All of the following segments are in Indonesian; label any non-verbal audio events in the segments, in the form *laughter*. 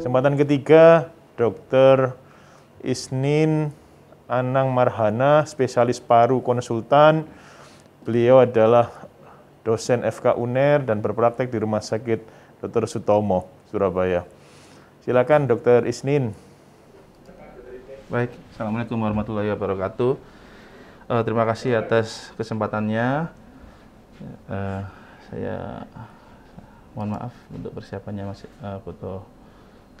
Kesempatan ketiga Dr. Isnin Anang Marhana, spesialis paru konsultan. Beliau adalah dosen FK UNER dan berpraktek di Rumah Sakit Dr. Sutomo, Surabaya. Silakan Dr. Isnin. Baik, Assalamualaikum warahmatullahi wabarakatuh. Uh, terima kasih atas kesempatannya. Uh, saya mohon maaf untuk persiapannya masih eh, uh, foto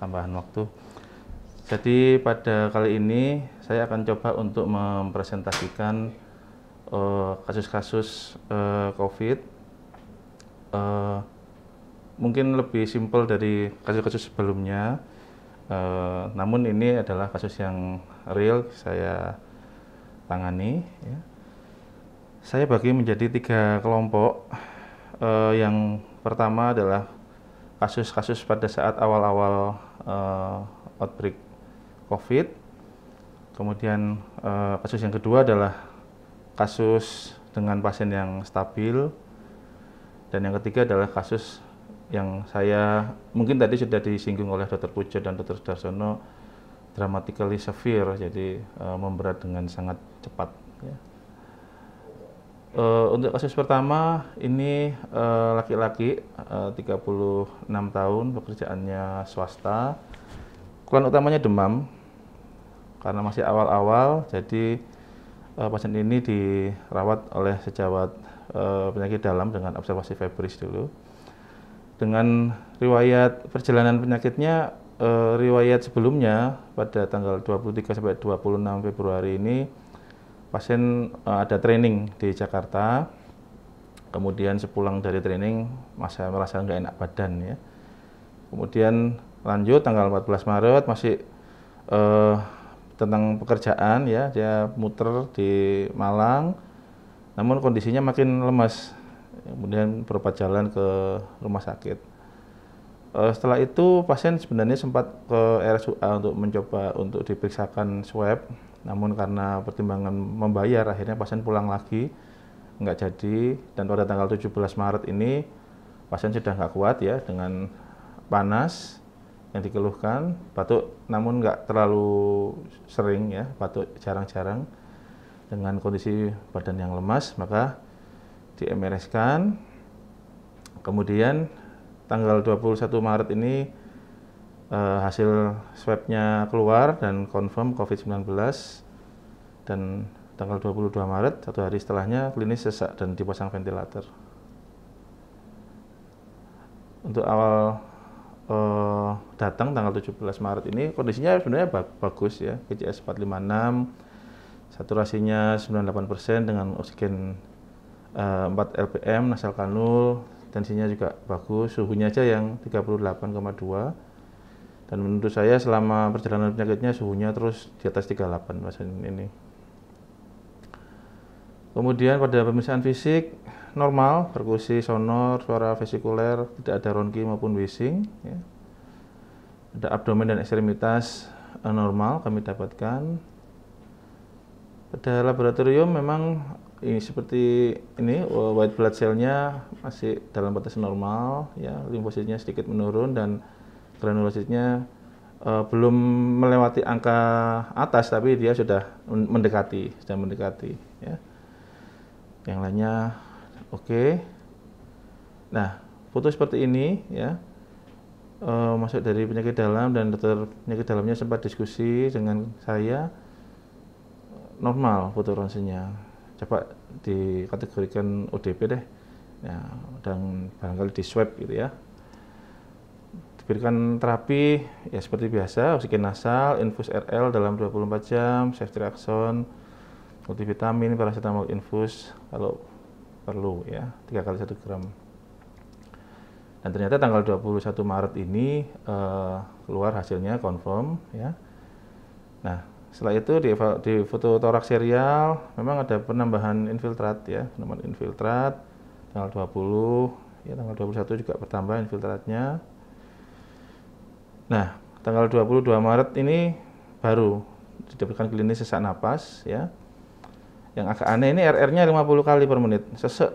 tambahan waktu. Jadi pada kali ini saya akan coba untuk mempresentasikan eh, kasus-kasus uh, uh, COVID. Uh, mungkin lebih simpel dari kasus-kasus sebelumnya. Uh, namun ini adalah kasus yang real saya tangani. Ya. Saya bagi menjadi tiga kelompok. Uh, yang pertama adalah kasus-kasus pada saat awal-awal uh, outbreak COVID. Kemudian uh, kasus yang kedua adalah kasus dengan pasien yang stabil. Dan yang ketiga adalah kasus yang saya mungkin tadi sudah disinggung oleh Dr. Pujo dan Dr. Darsono dramatically severe, jadi uh, memberat dengan sangat cepat. Ya. Uh, untuk kasus pertama ini eh, laki-laki uh, laki -laki, uh, 36 tahun pekerjaannya swasta. Keluhan utamanya demam karena masih awal-awal jadi uh, pasien ini dirawat oleh sejawat uh, penyakit dalam dengan observasi febris dulu. Dengan riwayat perjalanan penyakitnya uh, riwayat sebelumnya pada tanggal 23 sampai 26 Februari ini pasien uh, ada training di Jakarta, kemudian sepulang dari training masih merasa nggak enak badan ya. Kemudian lanjut tanggal 14 Maret masih uh, tentang pekerjaan ya, dia muter di Malang, namun kondisinya makin lemas. Kemudian berobat jalan ke rumah sakit. Eh, setelah itu pasien sebenarnya sempat ke RSUA untuk mencoba untuk diperiksakan swab namun karena pertimbangan membayar, akhirnya pasien pulang lagi, nggak jadi. Dan pada tanggal 17 Maret ini, pasien sudah nggak kuat ya dengan panas yang dikeluhkan, batuk namun nggak terlalu sering ya, batuk jarang-jarang. Dengan kondisi badan yang lemas, maka di MRS-kan. Kemudian tanggal 21 Maret ini uh, hasil swabnya keluar dan confirm COVID-19 dan tanggal 22 Maret, satu hari setelahnya klinis sesak dan dipasang ventilator. Untuk awal uh, datang tanggal 17 Maret ini kondisinya sebenarnya bagus ya, PCS 456, saturasinya 98% dengan oksigen uh, eh, 4 LPM nasal kanul, tensinya juga bagus, suhunya aja yang 38,2 dan menurut saya selama perjalanan penyakitnya suhunya terus di atas 38 pasien ini kemudian pada pemeriksaan fisik normal perkusi sonor suara vesikuler tidak ada ronki maupun wheezing ya. ada abdomen dan ekstremitas eh, normal kami dapatkan pada laboratorium memang ini seperti ini white blood cell-nya masih dalam batas normal ya limfositnya sedikit menurun dan granulositnya uh, belum melewati angka atas tapi dia sudah mendekati sudah mendekati ya yang lainnya oke okay. nah foto seperti ini ya uh, masuk dari penyakit dalam dan dokter penyakit dalamnya sempat diskusi dengan saya normal foto ronsennya coba dikategorikan ODP deh ya dan barangkali di swab gitu ya Berikan terapi ya seperti biasa, oksigen nasal, infus RL dalam 24 jam, safety reaction, multivitamin, paracetamol infus kalau perlu ya, 3 kali satu gram. Dan ternyata tanggal 21 Maret ini uh, keluar hasilnya confirm ya. Nah, setelah itu di, di foto torak serial memang ada penambahan infiltrat ya, penambahan infiltrat tanggal 20 ya tanggal 21 juga bertambah infiltratnya. Nah, tanggal 22 Maret ini baru didapatkan klinis sesak napas ya. Yang agak aneh ini RR-nya 50 kali per menit, sesek.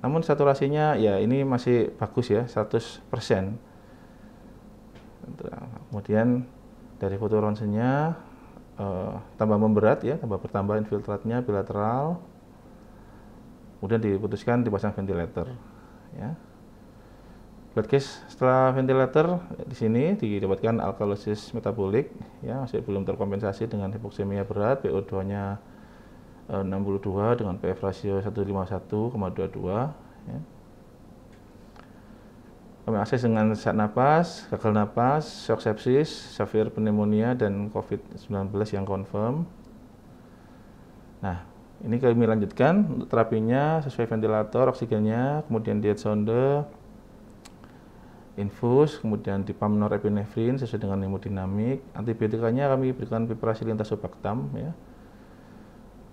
Namun saturasinya ya ini masih bagus ya, 100%. Kemudian dari foto ronsennya eh, tambah memberat ya, tambah bertambah infiltratnya bilateral. Kemudian diputuskan dipasang ventilator ya blood case setelah ventilator di sini didapatkan alkalosis metabolik ya masih belum terkompensasi dengan hipoksemia berat PO2-nya 62 eh, dengan PF rasio 151,22 ya. Kami akses dengan saat napas, gagal napas, shock sepsis, severe pneumonia, dan COVID-19 yang confirm. Nah, ini kami lanjutkan untuk terapinya sesuai ventilator, oksigennya, kemudian diet sonde, infus, kemudian dipam epinefrin sesuai dengan hemodinamik. Antibiotikanya kami berikan lintas obaktam, ya.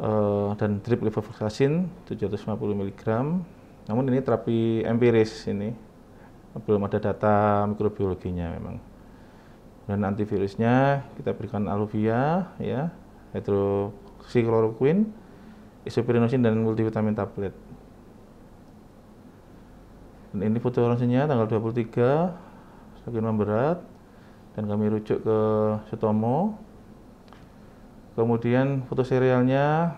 E, dan drip levofloxacin 750 mg. Namun ini terapi empiris ini. Belum ada data mikrobiologinya memang. Dan antivirusnya kita berikan aluvia ya, hidroksikloroquine, isoprinosin dan multivitamin tablet. Dan ini foto langsungnya tanggal 23 semakin memberat dan kami rujuk ke Sutomo. Kemudian foto serialnya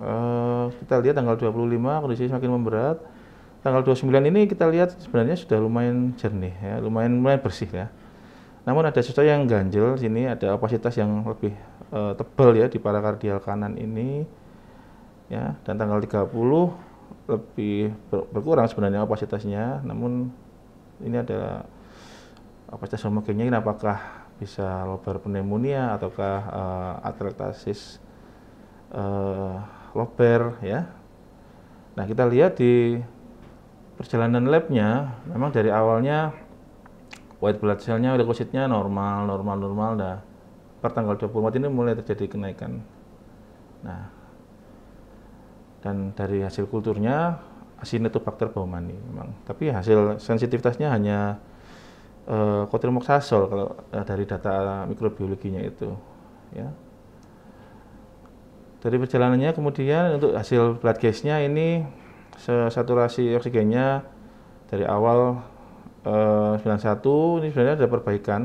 eh, kita lihat tanggal 25 kondisi semakin memberat. Tanggal 29 ini kita lihat sebenarnya sudah lumayan jernih ya, lumayan lumayan bersih ya. Namun ada sesuatu yang ganjel sini ada opasitas yang lebih eh, tebal ya di parakardial kanan ini ya dan tanggal 30 lebih ber, berkurang sebenarnya kapasitasnya namun ini ada kapasitas homogennya ini apakah bisa lobar pneumonia ataukah uh, eh, atraktasis uh, eh, lobar ya nah kita lihat di perjalanan labnya memang dari awalnya white blood cellnya leukositnya normal, normal, normal. dah pertanggal puluh 24 ini mulai terjadi kenaikan. Nah, dan dari hasil kulturnya Acinetobacter baumani memang. Tapi hasil sensitivitasnya hanya uh, eh, kotrimoxazol kalau uh, dari data mikrobiologinya itu ya. Dari perjalanannya kemudian untuk hasil blood gasnya ini saturasi oksigennya dari awal eh, uh, 91 ini sebenarnya ada perbaikan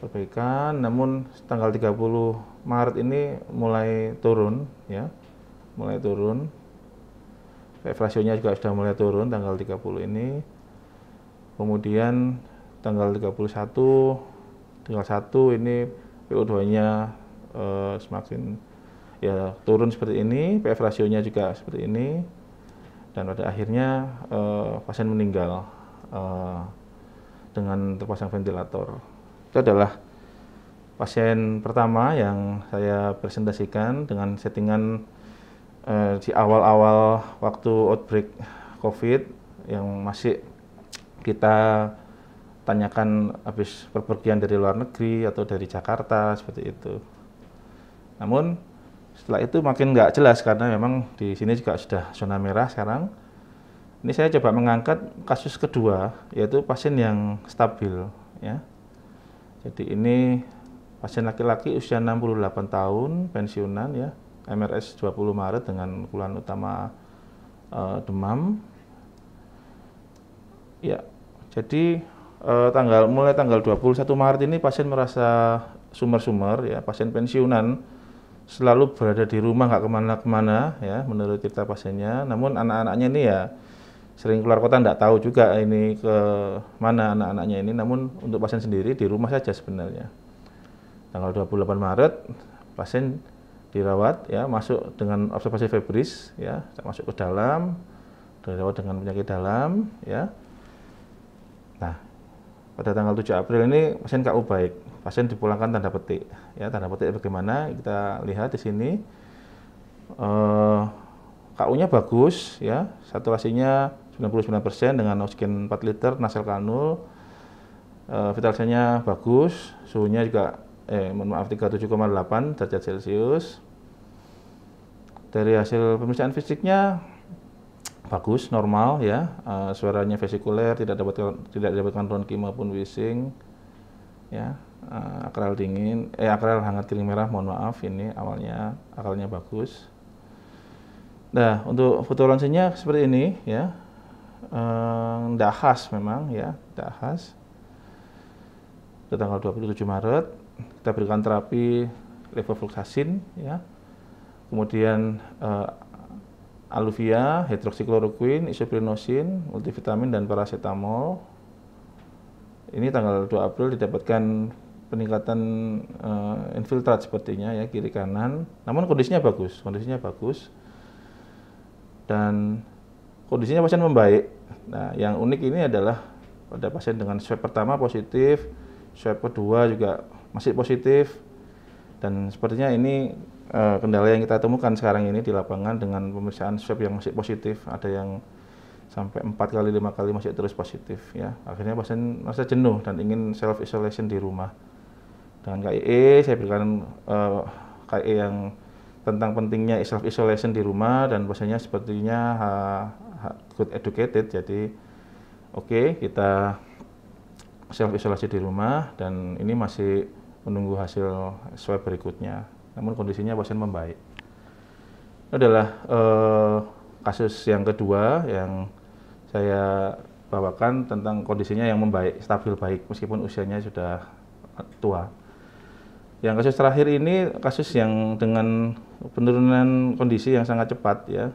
perbaikan namun tanggal 30 Maret ini mulai turun ya mulai turun PF juga sudah mulai turun tanggal 30 ini kemudian tanggal 31 tanggal 1 ini PO2 nya eh, semakin ya turun seperti ini PF rasionya juga seperti ini dan pada akhirnya eh, pasien meninggal eh, dengan terpasang ventilator itu adalah pasien pertama yang saya presentasikan dengan settingan Eh, di awal-awal waktu outbreak COVID yang masih kita tanyakan habis perpergian dari luar negeri atau dari Jakarta seperti itu. Namun setelah itu makin nggak jelas karena memang di sini juga sudah zona merah sekarang. Ini saya coba mengangkat kasus kedua yaitu pasien yang stabil ya. Jadi ini pasien laki-laki usia 68 tahun, pensiunan ya MRS 20 Maret dengan keluhan utama uh, demam. Ya, jadi uh, tanggal mulai tanggal 21 Maret ini pasien merasa sumber-sumber ya, pasien pensiunan selalu berada di rumah nggak kemana-kemana ya menurut cerita pasiennya. Namun anak-anaknya ini ya sering keluar kota nggak tahu juga ini ke mana anak-anaknya ini namun untuk pasien sendiri di rumah saja sebenarnya tanggal 28 Maret pasien dirawat ya masuk dengan observasi febris ya masuk ke dalam dirawat dengan penyakit dalam ya nah pada tanggal 7 April ini pasien KU baik pasien dipulangkan tanda petik ya tanda petik bagaimana kita lihat di sini eh, KU-nya bagus ya saturasinya 99% dengan oksigen 4 liter nasal kanul eh, nya bagus suhunya juga eh mohon maaf 37,8 derajat celcius dari hasil pemeriksaan fisiknya bagus normal ya uh, suaranya vesikuler tidak dapat tidak dapatkan ronki pun wishing ya uh, akral dingin eh akral hangat kering merah mohon maaf ini awalnya akalnya bagus nah untuk fotolensinya seperti ini ya tidak eh, uh, khas memang ya tidak khas ke tanggal 27 Maret kita berikan terapi levofloxacin ya kemudian uh, eh, aluvia, hidroksikloroquine, isoprinosin, multivitamin dan paracetamol. Ini tanggal 2 April didapatkan peningkatan uh, infiltrat sepertinya ya kiri kanan. Namun kondisinya bagus, kondisinya bagus. Dan kondisinya pasien membaik. Nah, yang unik ini adalah pada pasien dengan swab pertama positif, swab kedua juga masih positif. Dan sepertinya ini uh, kendala yang kita temukan sekarang ini di lapangan dengan pemeriksaan swab yang masih positif, ada yang sampai empat kali lima kali masih terus positif ya. Akhirnya pasien merasa jenuh dan ingin self isolation di rumah. Dengan KIE saya berikan uh, eh, KIE yang tentang pentingnya self isolation di rumah dan pasiennya sepertinya ha, good educated jadi oke okay, kita self isolasi di rumah dan ini masih menunggu hasil swab berikutnya namun kondisinya pasien membaik. Ini adalah eh, kasus yang kedua yang saya bawakan tentang kondisinya yang membaik, stabil baik meskipun usianya sudah tua. Yang kasus terakhir ini kasus yang dengan penurunan kondisi yang sangat cepat ya.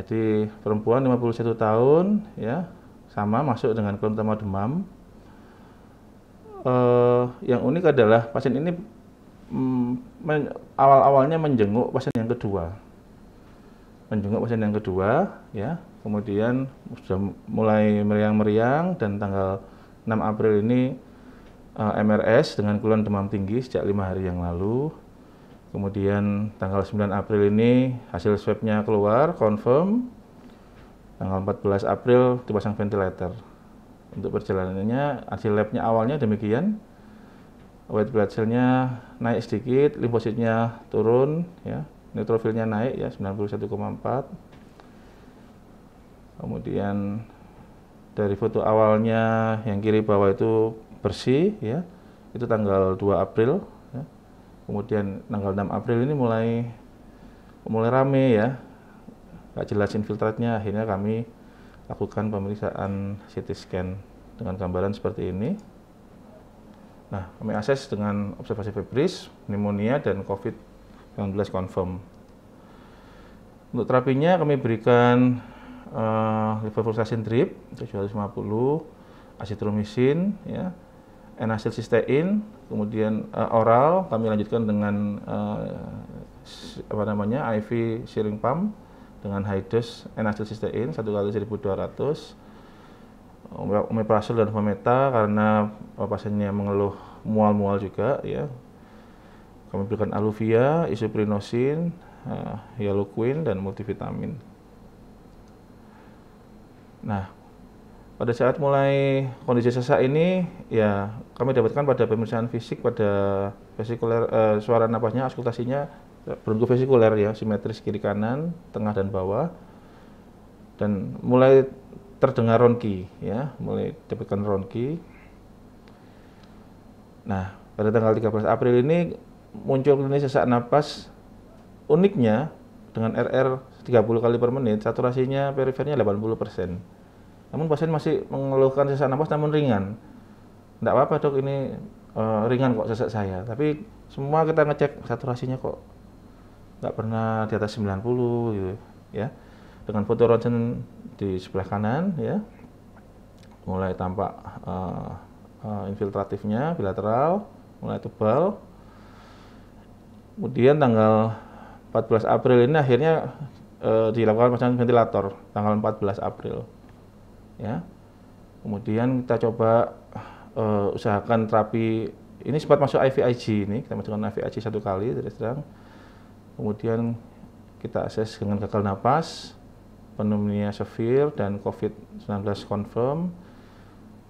Jadi perempuan 51 tahun ya sama masuk dengan klaim demam. Uh, yang unik adalah pasien ini Mm, men, awal-awalnya menjenguk pasien yang kedua. Menjenguk pasien yang kedua, ya. Kemudian sudah mulai meriang-meriang dan tanggal 6 April ini uh, eh, MRS dengan keluhan demam tinggi sejak lima hari yang lalu. Kemudian tanggal 9 April ini hasil swabnya keluar, confirm. Tanggal 14 April dipasang ventilator. Untuk perjalanannya, hasil labnya awalnya demikian. White blood cell-nya naik sedikit, limfositnya turun ya, neutrofilnya naik ya 91,4. Kemudian dari foto awalnya yang kiri bawah itu bersih ya. Itu tanggal 2 April ya. Kemudian tanggal 6 April ini mulai mulai rame ya. Gak jelas infiltratnya akhirnya kami lakukan pemeriksaan CT scan dengan gambaran seperti ini. Nah, kami akses dengan observasi febris, pneumonia, dan COVID-19 confirm. Untuk terapinya kami berikan uh, levofloxacin drip 750, asitromisin, ya, enasilsistein, kemudian uh, oral kami lanjutkan dengan uh, apa namanya IV syring pump dengan high dose enasilsistein 1 kali 1200 omeprazol dan fameta karena eh, pasiennya mengeluh mual-mual juga ya. Kami berikan aluvia, isoprinosin, uh, eh, dan multivitamin. Nah, pada saat mulai kondisi sesak ini ya kami dapatkan pada pemeriksaan fisik pada vesikuler eh, suara napasnya auskultasinya eh, bronko vesikuler ya simetris kiri kanan, tengah dan bawah. Dan mulai terdengar ronki ya mulai dapatkan ronki nah pada tanggal 13 April ini muncul ini sesak napas uniknya dengan RR 30 kali per menit saturasinya perifernya 80% namun pasien masih mengeluhkan sesak napas namun ringan tidak apa-apa dok ini uh, ringan kok sesak saya tapi semua kita ngecek saturasinya kok nggak pernah di atas 90 gitu ya dengan foto rontgen di sebelah kanan ya mulai tampak uh, uh, infiltratifnya bilateral mulai tebal kemudian tanggal 14 April ini akhirnya uh, dilakukan pasangan ventilator tanggal 14 April ya kemudian kita coba uh, usahakan terapi ini sempat masuk IVIG ini kita masukkan IVIG satu kali terus terang kemudian kita akses dengan gagal napas pneumonia severe dan COVID-19 confirm.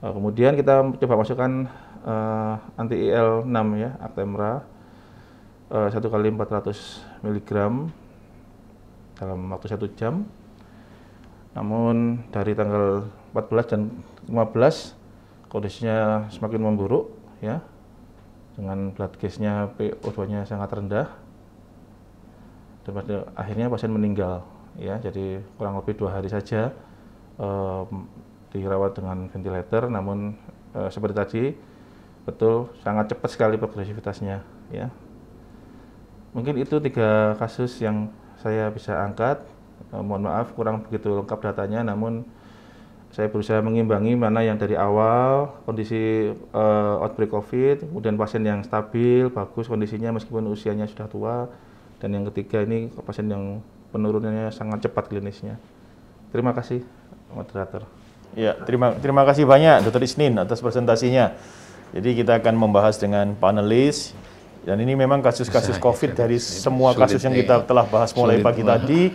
Uh, kemudian kita coba masukkan uh, anti IL-6 ya, Actemra. Uh, eh, 1 kali 400 mg dalam waktu satu jam. Namun dari tanggal 14 dan 15 kondisinya semakin memburuk ya. Dengan blood gas-nya PO2-nya sangat rendah. Dan pada akhirnya pasien meninggal ya jadi kurang lebih dua hari saja eh, dirawat dengan ventilator namun eh, seperti tadi betul sangat cepat sekali progresivitasnya ya mungkin itu tiga kasus yang saya bisa angkat eh, mohon maaf kurang begitu lengkap datanya namun saya berusaha mengimbangi mana yang dari awal kondisi uh, outbreak COVID, kemudian pasien yang stabil, bagus kondisinya meskipun usianya sudah tua, dan yang ketiga ini pasien yang penurunannya sangat cepat klinisnya. Terima kasih moderator. Ya, terima terima kasih banyak Dr. Isnin atas presentasinya. Jadi kita akan membahas dengan panelis dan ini memang kasus-kasus COVID dari semua kasus yang kita telah bahas mulai pagi tadi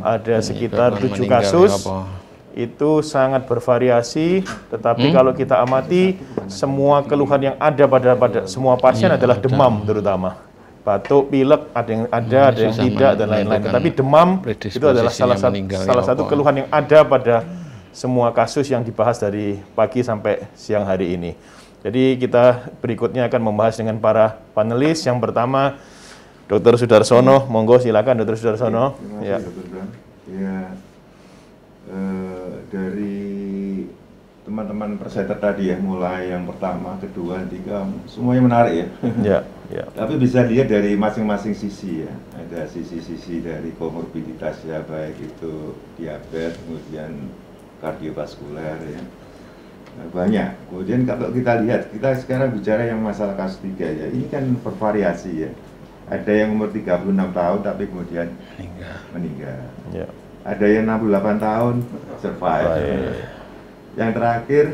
ada sekitar tujuh kasus. Ya, Itu sangat bervariasi, tetapi hmm? kalau kita amati semua keluhan yang ada pada pada semua pasien iya, adalah demam terutama batuk, pilek, ada yang ada, hmm, ada yang tidak dan lain-lain. tapi demam itu adalah salah satu salah satu keluhan yang ada pada semua kasus yang dibahas dari pagi sampai siang hari ini. Jadi kita berikutnya akan membahas dengan para panelis. Yang pertama Dr. Sudarsono, hmm. monggo silakan Dr. Sudarsono. Iya, ya. Ya. dari teman-teman presenter tadi ya, mulai yang pertama, kedua, ketiga semuanya menarik ya. Ya. *laughs* Ya. Tapi bisa lihat dari masing-masing sisi ya. Ada sisi-sisi dari komorbiditas ya, baik itu diabetes, kemudian kardiovaskuler ya. Nah, banyak. Kemudian kalau kita lihat, kita sekarang bicara yang masalah kasus 3 ya. Ini kan bervariasi ya. Ada yang umur 36 tahun tapi kemudian meninggal. meninggal. Ya. Ada yang 68 tahun survive. Yang terakhir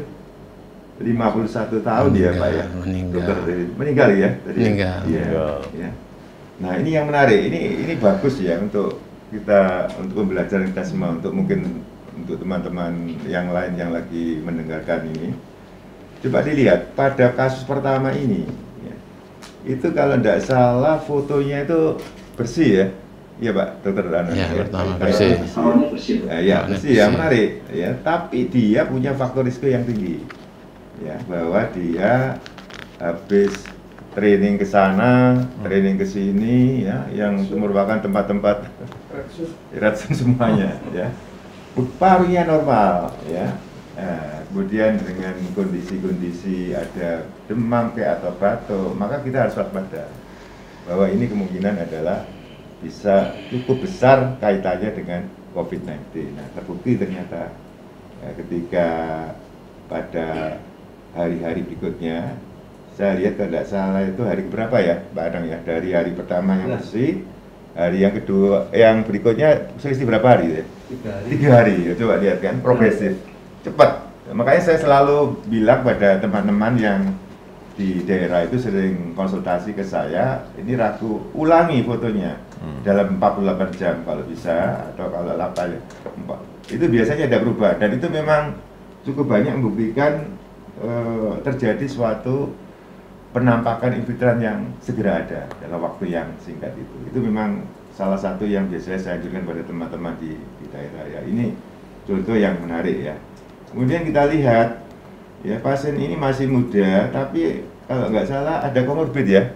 51 tahun meninggal, ya Pak ya? Meninggal. Dokter, eh, meninggal ya? Tadi? Ya? Meninggal. Ya, ya. Nah ini yang menarik, ini ini bagus ya untuk kita, untuk pembelajaran kita semua, untuk mungkin untuk teman-teman yang lain yang lagi mendengarkan ini. Coba dilihat, pada kasus pertama ini, ya, itu kalau tidak salah fotonya itu bersih ya? Iya Pak, dokter Rana. Ya, ya, pertama bersih. Iya, iya, bersih. Ya, ya, bersih ya, menarik. Ya, tapi dia punya faktor risiko yang tinggi ya bahwa dia habis training ke sana, hmm. training ke sini ya yang merupakan tempat-tempat racun semuanya ya. Parunya normal ya. Nah, kemudian dengan kondisi-kondisi ada demam kayak atau batuk, maka kita harus waspada bahwa ini kemungkinan adalah bisa cukup besar kaitannya dengan COVID-19. Nah, terbukti ternyata ya, ketika pada hari-hari berikutnya saya lihat kalau tidak salah itu hari berapa ya Pak Adang ya dari hari pertama yang bersih hari yang kedua eh, yang berikutnya selisih berapa hari ya? tiga hari tiga hari ya, coba lihat kan progresif cepat makanya saya selalu bilang pada teman-teman yang di daerah itu sering konsultasi ke saya ini ragu ulangi fotonya hmm. dalam 48 jam kalau bisa atau kalau lapar ya, itu biasanya ada berubah dan itu memang cukup banyak membuktikan Eh, terjadi suatu penampakan infiltran yang segera ada dalam waktu yang singkat itu. Itu memang salah satu yang biasanya saya ajarkan pada teman-teman di, di daerah ya. Ini contoh yang menarik ya. Kemudian kita lihat ya pasien ini masih muda tapi kalau nggak salah ada komorbid ya.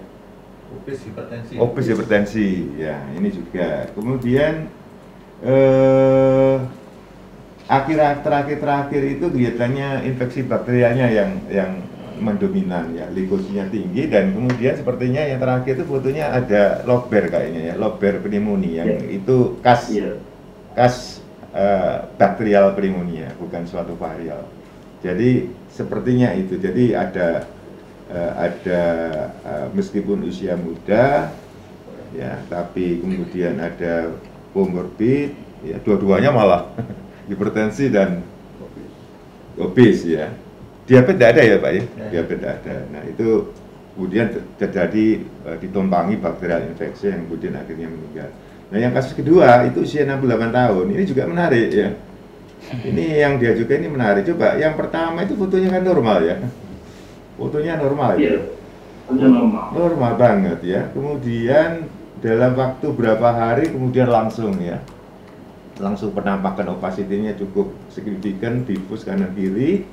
Obes hipertensi. Obes hipertensi ya ini juga. Kemudian eh akhir terakhir terakhir itu kelihatannya infeksi bakterianya yang yang mendominan ya likusinya tinggi dan kemudian sepertinya yang terakhir itu fotonya ada lobber kayaknya ya lobber pneumonia yang yeah. itu kas yeah. kas uh, eh, bakterial pneumonia bukan suatu varial jadi sepertinya itu jadi ada uh, ada uh, meskipun usia muda ya tapi kemudian ada comorbid ya dua-duanya malah *laughs* hipertensi dan obes ya. Diabetes tidak ada ya Pak ya? Iya. Diabetes tidak ada. Nah itu kemudian terjadi uh, ditumpangi bakterial infeksi yang kemudian akhirnya meninggal. Nah yang kasus kedua itu usia 68 tahun. Ini juga menarik ya. Ini yang dia juga ini menarik. Coba yang pertama itu fotonya kan normal ya. Fotonya normal ya. Iya, normal. normal banget ya. Kemudian dalam waktu berapa hari kemudian langsung ya langsung penampakan opacity-nya cukup signifikan difus kanan kiri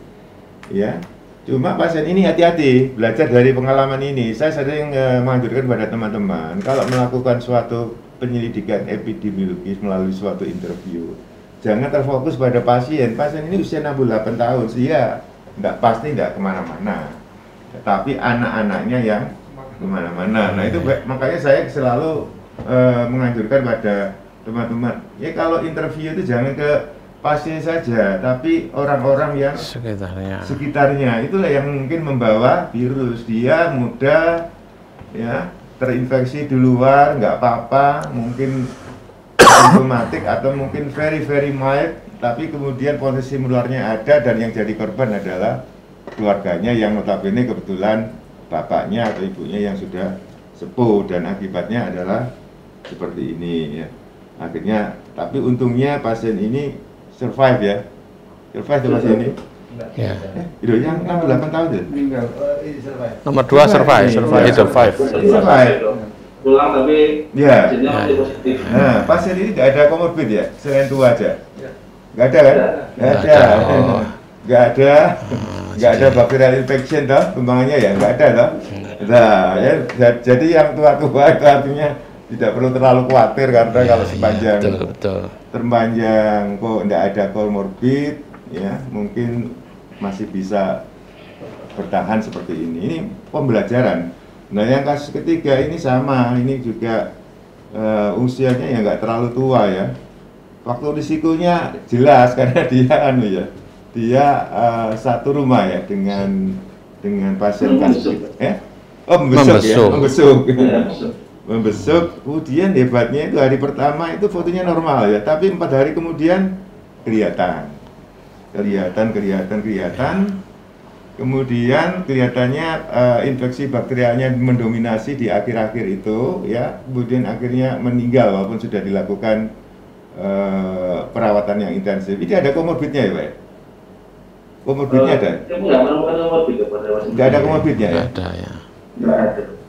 ya cuma pasien ini hati-hati belajar dari pengalaman ini saya sering uh, menganjurkan pada teman-teman kalau melakukan suatu penyelidikan epidemiologis melalui suatu interview jangan terfokus pada pasien pasien ini usia 68 tahun ya nggak pasti nggak kemana-mana tapi anak-anaknya yang kemana-mana nah itu iya. makanya saya selalu uh, menganjurkan pada teman-teman ya kalau interview itu jangan ke pasien saja tapi orang-orang yang sekitarnya sekitarnya itulah yang mungkin membawa virus dia muda ya terinfeksi di luar nggak apa-apa mungkin simptomatik atau mungkin very very mild tapi kemudian posisi luarnya ada dan yang jadi korban adalah keluarganya yang notabene kebetulan bapaknya atau ibunya yang sudah sepuh dan akibatnya adalah seperti ini ya akhirnya tapi untungnya pasien ini survive ya survive ya, pasien ini Ya. Eh, hidupnya 68 kan tahun ya? Meninggal. Eh, Nomor 2 survive. Survive. Survive. survive. survive. survive. Pulang tapi ya. hasilnya iya. masih positif. Nah, pasien ini tidak ada komorbid ya? Selain tua aja? Iya. Nggak ada kan? Nggak ada. Nggak ada. Oh. *laughs* Nggak ada hmm, bakterial infection toh, kembangannya ya nggak ada toh. Hmm. Nah, ya, jadi yang tua-tua itu artinya tidak perlu terlalu khawatir karena ya, kalau sepanjang ya, betul, betul. terpanjang kok tidak ada komorbid ya mungkin masih bisa bertahan seperti ini ini pembelajaran nah yang kasus ketiga ini sama ini juga uh, usianya ya nggak terlalu tua ya waktu risikonya jelas *laughs* karena dia anu ya dia uh, satu rumah ya dengan dengan pasien kasus eh oh membesuk, ya, membesuk. ya membesuk kemudian hebatnya itu hari pertama itu fotonya normal ya tapi empat hari kemudian kelihatan kelihatan kelihatan kelihatan kemudian kelihatannya uh, infeksi bakterianya mendominasi di akhir-akhir itu ya kemudian akhirnya meninggal walaupun sudah dilakukan uh, perawatan yang intensif ini ada komorbidnya ya pak komorbidnya ada? tidak ada komorbidnya ya? tidak ada ya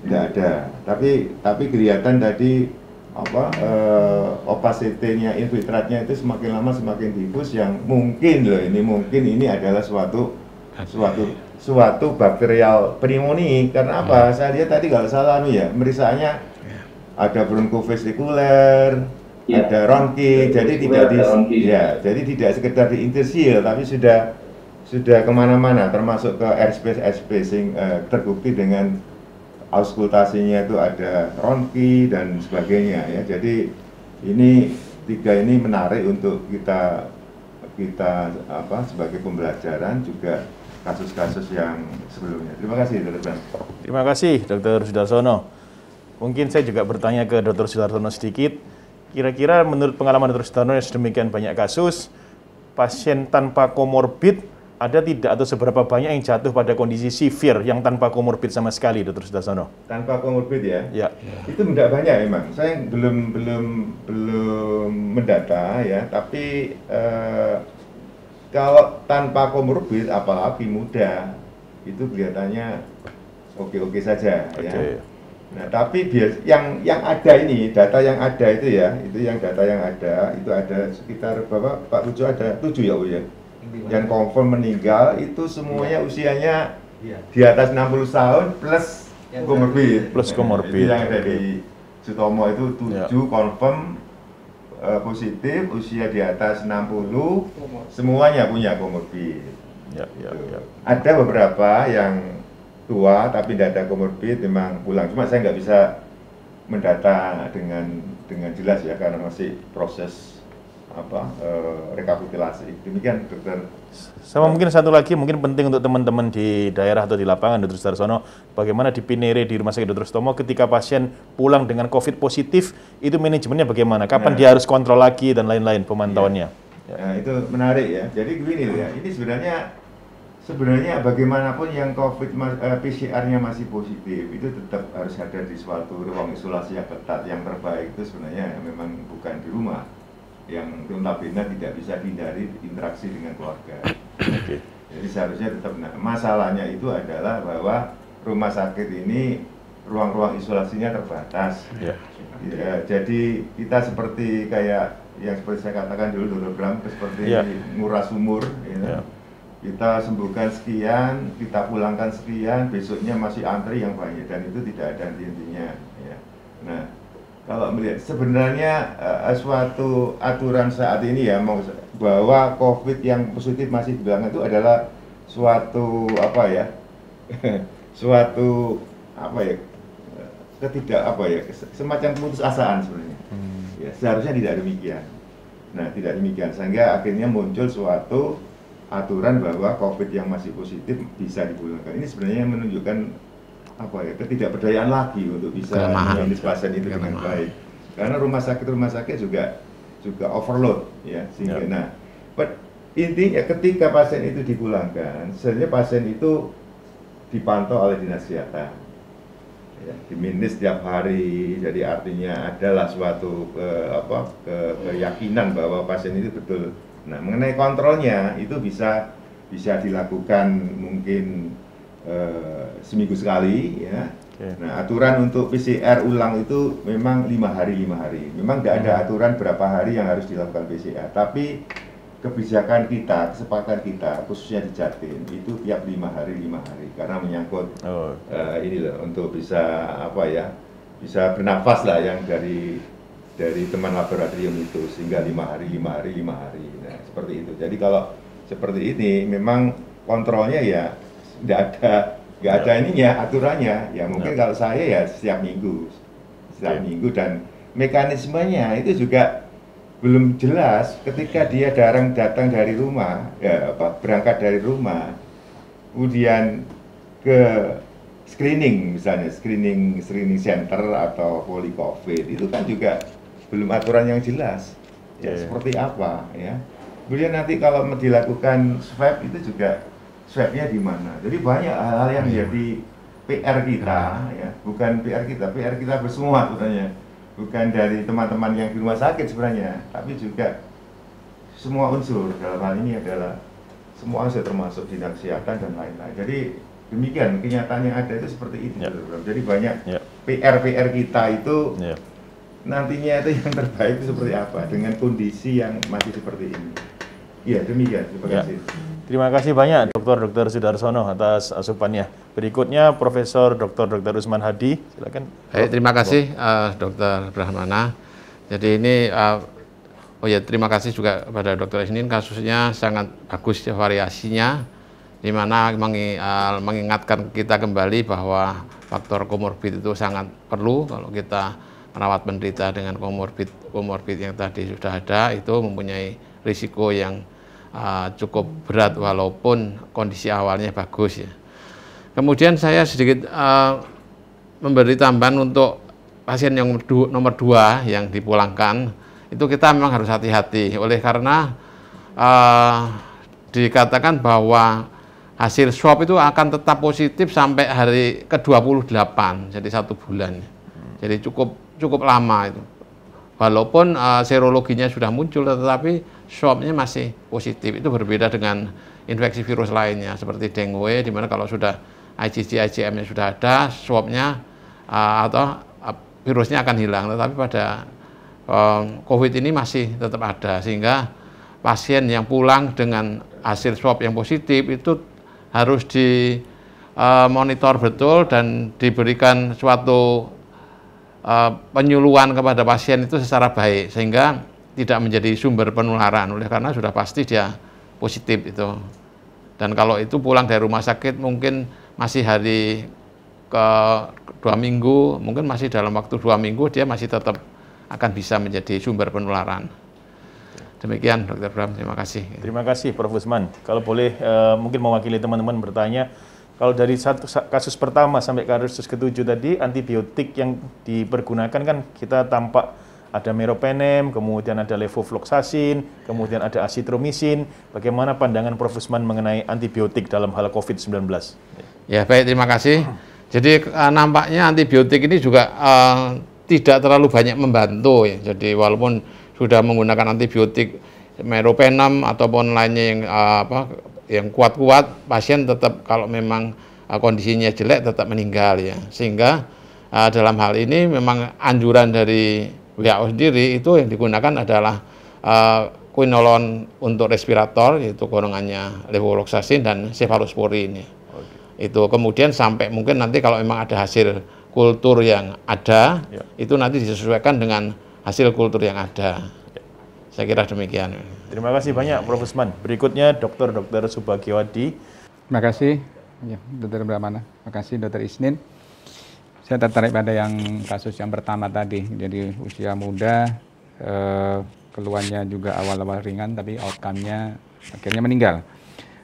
tidak ada tapi tapi kelihatan tadi apa eh, opacity-nya infiltratnya itu semakin lama semakin tipis yang mungkin loh ini mungkin ini adalah suatu suatu suatu bakterial pneumonia karena apa hmm. saya lihat tadi kalau salah nih anu ya merisanya ada bronkovesikuler ya. ada ronki ya. jadi tidak di, ya jadi tidak sekedar di intersil tapi sudah sudah kemana-mana termasuk ke airspace airspace yang uh, terbukti dengan auskultasinya itu ada ronki dan sebagainya ya. Jadi ini tiga ini menarik untuk kita kita apa sebagai pembelajaran juga kasus-kasus yang sebelumnya. Terima kasih, Dr. Terima kasih, Dr. Sudarsono. Mungkin saya juga bertanya ke Dr. Sudarsono sedikit. Kira-kira menurut pengalaman Dr. Sudarsono yang sedemikian banyak kasus, pasien tanpa komorbid ada tidak atau seberapa banyak yang jatuh pada kondisi severe yang tanpa komorbid sama sekali, Dr. Sudarsono? Tanpa komorbid ya? Ya. Itu tidak banyak memang. Saya belum belum belum mendata ya, tapi eh, kalau tanpa komorbid apalagi muda itu kelihatannya oke-oke saja okay. ya. Nah, tapi bias, yang yang ada ini, data yang ada itu ya, itu yang data yang ada, itu ada sekitar bapak Pak Ujo ada tujuh ya, Bu ya? yang confirm meninggal itu semuanya iya. usianya iya. di atas 60 tahun plus komorbid. Iya, plus komorbid. Nah, yang dari Sutomo itu 7 confirm uh, positif, usia di atas 60, semuanya punya komorbid. Ya, ya, gitu. ya. Ada beberapa yang tua tapi tidak ada komorbid memang pulang. Cuma saya nggak bisa mendata dengan dengan jelas ya karena masih proses apa e, rekapitulasi. Demikian dokter. Sama mungkin satu lagi mungkin penting untuk teman-teman di daerah atau di lapangan dokter Sarsono bagaimana di Pinere di Rumah Sakit dokter Stomo ketika pasien pulang dengan COVID positif itu manajemennya bagaimana? Kapan nah. dia harus kontrol lagi dan lain-lain pemantauannya? Ya. Ya. Nah, itu menarik ya. Jadi begini ya, ini sebenarnya sebenarnya bagaimanapun yang COVID uh, eh, PCR-nya masih positif itu tetap harus ada di suatu ruang isolasi yang ketat yang terbaik itu sebenarnya memang bukan di rumah yang notabene tidak bisa dihindari interaksi dengan keluarga. Okay. Jadi seharusnya tetap nah, masalahnya itu adalah bahwa rumah sakit ini ruang-ruang isolasinya terbatas. Yeah. Ya, iya, jadi kita seperti kayak yang seperti saya katakan dulu dulu Bram seperti yeah. nguras sumur gitu. Ya. yeah. kita sembuhkan sekian kita pulangkan sekian besoknya masih antri yang banyak dan itu tidak ada intinya. ya. nah kalau melihat sebenarnya uh, suatu aturan saat ini ya mau bahwa covid yang positif masih bilang itu adalah suatu apa ya *laughs* suatu apa ya ketidak apa ya semacam putus asaan sebenarnya hmm. ya seharusnya tidak demikian nah tidak demikian sehingga akhirnya muncul suatu aturan bahwa covid yang masih positif bisa dipulangkan ini sebenarnya menunjukkan apa ya ketidakberdayaan lagi untuk bisa menangani pasien itu Kelemahan. dengan baik karena rumah sakit rumah sakit juga juga overload ya sehingga yep. Ya. nah but intinya ketika pasien itu dipulangkan sebenarnya pasien itu dipantau oleh dinas kesehatan ya, diminis setiap hari jadi artinya adalah suatu ke, apa ke, keyakinan bahwa pasien itu betul nah mengenai kontrolnya itu bisa bisa dilakukan mungkin eh, seminggu sekali ya. Okay. Nah aturan untuk PCR ulang itu memang lima hari lima hari. Memang tidak ada hmm. aturan berapa hari yang harus dilakukan PCR. Tapi kebijakan kita, kesepakatan kita, khususnya di Jatim itu tiap lima hari lima hari karena menyangkut oh. uh, ini loh untuk bisa apa ya bisa bernafas lah yang dari dari teman laboratorium itu sehingga lima hari lima hari lima hari nah seperti itu jadi kalau seperti ini memang kontrolnya ya tidak ada nggak ada ini ya aturannya ya mungkin ya. kalau saya ya setiap minggu setiap ya. minggu dan mekanismenya itu juga belum jelas ketika dia datang datang dari rumah ya apa berangkat dari rumah kemudian ke screening misalnya screening screening center atau poli covid itu kan juga belum aturan yang jelas ya yeah. seperti apa ya kemudian nanti kalau dilakukan swab itu juga swabnya di mana. Jadi banyak hal-hal yang iya. jadi PR kita, ya. bukan PR kita, PR kita bersemua sebenarnya. Bukan dari teman-teman yang di rumah sakit sebenarnya, tapi juga semua unsur dalam hal ini adalah semua unsur termasuk dinas kesehatan dan lain-lain. Jadi demikian kenyataan yang ada itu seperti itu. Ya. Jadi banyak iya. pr PR PR kita itu ya. nantinya itu yang terbaik itu seperti apa dengan kondisi yang masih seperti ini. ya demikian. Terima iya. kasih. Terima kasih banyak Dr. Dr. Sudarsono atas asupannya. Berikutnya Profesor Dr. Dr. Usman Hadi, silakan. terima kasih uh, eh, Dr. Brahmana. Jadi ini uh, oh ya terima kasih juga kepada Dr. Isnin kasusnya sangat bagus ya variasinya di mana eh, mengingatkan kita kembali bahwa faktor komorbid itu sangat perlu kalau kita merawat penderita dengan komorbid komorbid yang tadi sudah ada itu mempunyai risiko yang Ah, cukup berat walaupun kondisi awalnya bagus ya. Kemudian saya sedikit uh, memberi tambahan untuk pasien yang du nomor dua yang dipulangkan itu kita memang harus hati-hati oleh karena uh, dikatakan bahwa hasil swab itu akan tetap positif sampai hari ke-28 jadi satu bulan jadi cukup cukup lama itu walaupun uh, serologinya sudah muncul tetapi swabnya masih positif. Itu berbeda dengan infeksi virus lainnya seperti dengue di mana kalau sudah IgG IgM-nya sudah ada, swabnya uh, eh, atau uh, virusnya akan hilang. Tetapi pada um, COVID ini masih tetap ada sehingga pasien yang pulang dengan hasil swab yang positif itu harus di uh, monitor betul dan diberikan suatu uh, penyuluhan kepada pasien itu secara baik sehingga tidak menjadi sumber penularan oleh karena sudah pasti dia positif itu. Dan kalau itu pulang dari rumah sakit mungkin masih hari ke dua minggu, mungkin masih dalam waktu dua minggu dia masih tetap akan bisa menjadi sumber penularan. Demikian Dokter Bram, terima kasih. Terima kasih Prof. Usman. Kalau boleh eh, mungkin mewakili teman-teman bertanya, kalau dari satu kasus pertama sampai kasus ketujuh tadi, antibiotik yang dipergunakan kan kita tampak ada meropenem, kemudian ada levofloxacin, kemudian ada asitromisin. Bagaimana pandangan Prof Usman mengenai antibiotik dalam hal COVID-19? Ya, baik terima kasih. Jadi eh, nampaknya antibiotik ini juga uh, tidak terlalu banyak membantu ya. Jadi walaupun sudah menggunakan antibiotik meropenem ataupun lainnya yang uh, apa yang kuat-kuat, pasien tetap kalau memang uh, kondisinya jelek tetap meninggal ya. Sehingga uh, dalam hal ini memang anjuran dari WHO sendiri itu yang digunakan adalah uh, eh, quinolon untuk respirator yaitu golongannya levofloxacin dan cephalosporin. Okay. Itu kemudian sampai mungkin nanti kalau memang ada hasil kultur yang ada ya. itu nanti disesuaikan dengan hasil kultur yang ada. ya. Saya kira demikian. Terima kasih banyak Prof. Usman. Berikutnya Dr. Dr. Subagiwadi. Terima kasih ya, Dr. Bramana. Terima kasih Dr. Isnin. Saya tertarik pada yang kasus yang pertama tadi. Jadi usia muda, eh, keluarnya juga awal-awal ringan, tapi outcome-nya akhirnya meninggal.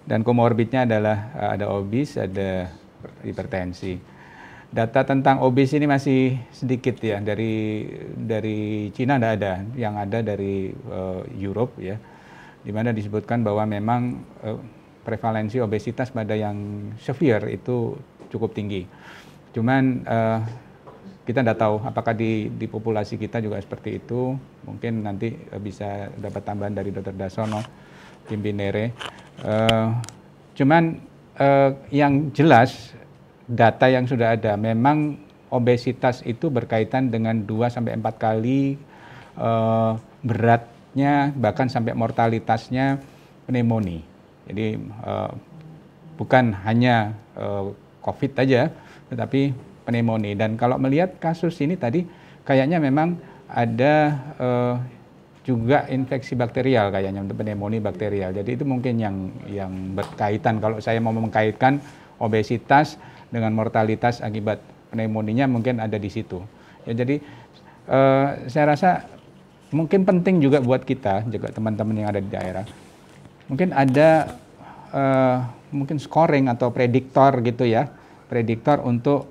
Dan komorbidnya adalah eh, ada obes, ada hipertensi. Data tentang obes ini masih sedikit ya dari dari Cina tidak ada, yang ada dari uh, Europe ya, di mana disebutkan bahwa memang uh, prevalensi obesitas pada yang severe itu cukup tinggi. Cuman uh, kita tidak tahu apakah di, di populasi kita juga seperti itu. Mungkin nanti eh, bisa dapat tambahan dari Dr. Dasono, tim Binere. Uh, cuman uh, yang jelas data yang sudah ada memang obesitas itu berkaitan dengan 2 sampai 4 kali uh, beratnya bahkan sampai mortalitasnya pneumonia. Jadi uh, bukan hanya uh, COVID saja, tetapi pneumonia. Dan kalau melihat kasus ini tadi kayaknya memang ada uh, juga infeksi bakterial kayaknya untuk pneumonia bakterial. Jadi itu mungkin yang yang berkaitan kalau saya mau mengkaitkan obesitas dengan mortalitas akibat pneumonia mungkin ada di situ. Ya jadi uh, saya rasa mungkin penting juga buat kita juga teman-teman yang ada di daerah. Mungkin ada uh, mungkin scoring atau prediktor gitu ya prediktor untuk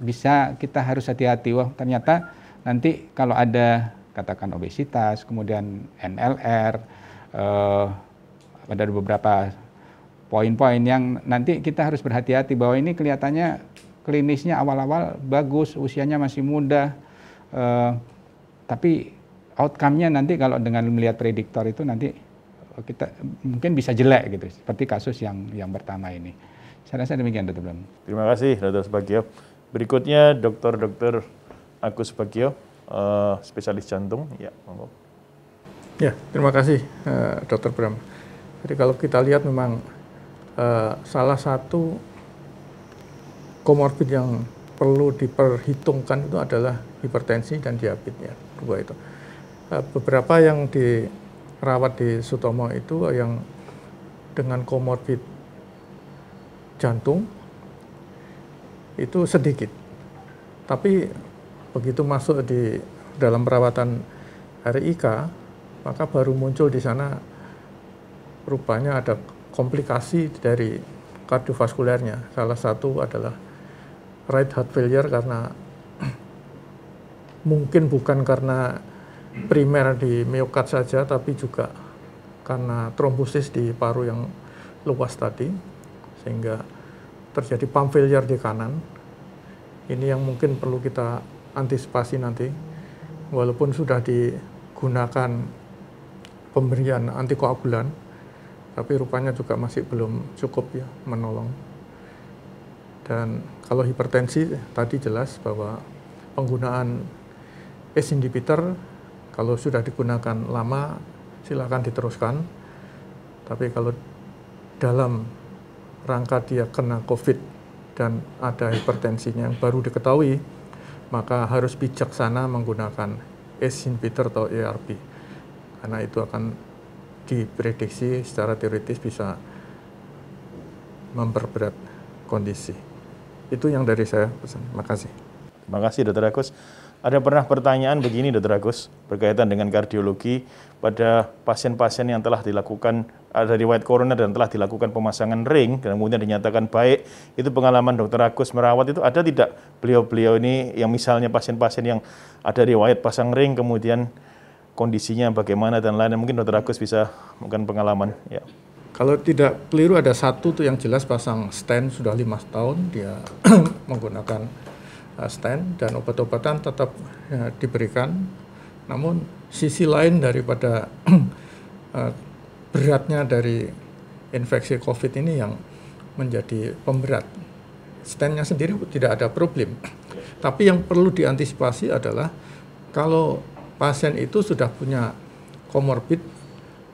bisa kita harus hati-hati wah ternyata nanti kalau ada katakan obesitas kemudian NLR eh, ada beberapa poin-poin yang nanti kita harus berhati-hati bahwa ini kelihatannya klinisnya awal-awal bagus usianya masih muda eh, tapi outcome-nya nanti kalau dengan melihat prediktor itu nanti kita mungkin bisa jelek gitu seperti kasus yang yang pertama ini. Saya rasa demikian, Dr. Bram. Terima kasih, Dr. Subagio. Berikutnya, Dr. Dr. Agus Subagio, uh, spesialis jantung. Ya, monggo. Ya, terima kasih, uh, eh, Dr. Bram. Jadi kalau kita lihat memang uh, salah satu komorbid yang perlu diperhitungkan itu adalah hipertensi dan diabetes ya dua itu beberapa yang dirawat di Sutomo itu yang dengan komorbid jantung itu sedikit. Tapi begitu masuk di dalam perawatan RIK, maka baru muncul di sana rupanya ada komplikasi dari kardiovaskulernya. Salah satu adalah right heart failure karena *clears throat* mungkin bukan karena primer di miokard saja, tapi juga karena trombosis di paru yang luas tadi sehingga terjadi pump failure di kanan. Ini yang mungkin perlu kita antisipasi nanti, walaupun sudah digunakan pemberian antikoagulan, tapi rupanya juga masih belum cukup ya menolong. Dan kalau hipertensi tadi jelas bahwa penggunaan ACE inhibitor kalau sudah digunakan lama silakan diteruskan. Tapi kalau dalam rangka dia kena COVID dan ada hipertensinya yang baru diketahui, maka harus bijaksana menggunakan ACE inhibitor atau ARB. Karena itu akan diprediksi secara teoritis bisa memperberat kondisi. Itu yang dari saya pesan. kasih Terima kasih Dr. Agus. Ada pernah pertanyaan begini, Dr. Agus, berkaitan dengan kardiologi pada pasien-pasien yang telah dilakukan ada eh, riwayat corona dan telah dilakukan pemasangan ring dan kemudian dinyatakan baik. Itu pengalaman Dr. Agus merawat itu ada tidak beliau-beliau ini yang misalnya pasien-pasien yang ada riwayat pasang ring kemudian kondisinya bagaimana dan lain-lain mungkin Dr. Agus bisa mungkin pengalaman ya. Kalau tidak keliru ada satu tuh yang jelas pasang stand sudah lima tahun dia *clears throat* menggunakan Uh, stand dan obat-obatan tetap ya, diberikan. Namun sisi lain daripada *clears throat* uh, beratnya dari infeksi COVID ini yang menjadi pemberat. Standnya sendiri tidak ada problem. *clears throat* Tapi yang perlu diantisipasi adalah kalau pasien itu sudah punya komorbid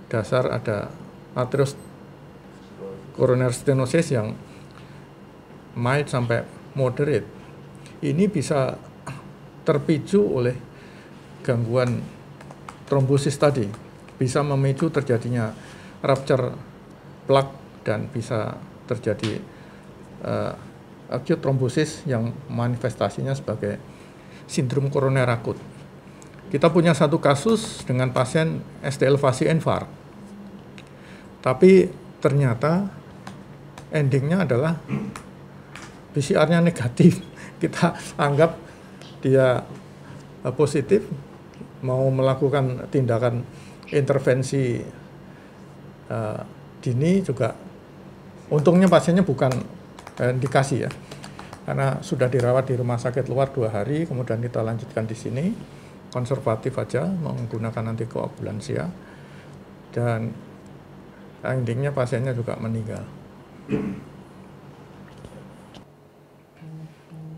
dasar ada ateros koroner stenosis yang mild sampai moderate ini bisa terpicu oleh gangguan trombosis tadi, bisa memicu terjadinya rupture plak dan bisa terjadi uh, acute trombosis yang manifestasinya sebagai sindrom koroner akut. Kita punya satu kasus dengan pasien STL elevasi enfar, Tapi ternyata endingnya adalah PCR-nya negatif kita anggap dia eh, positif mau melakukan tindakan intervensi uh, dini juga untungnya pasiennya bukan indikasi eh, ya karena sudah dirawat di rumah sakit luar dua hari kemudian kita lanjutkan di sini konservatif aja menggunakan nanti antikoagulansia dan endingnya pasiennya juga meninggal.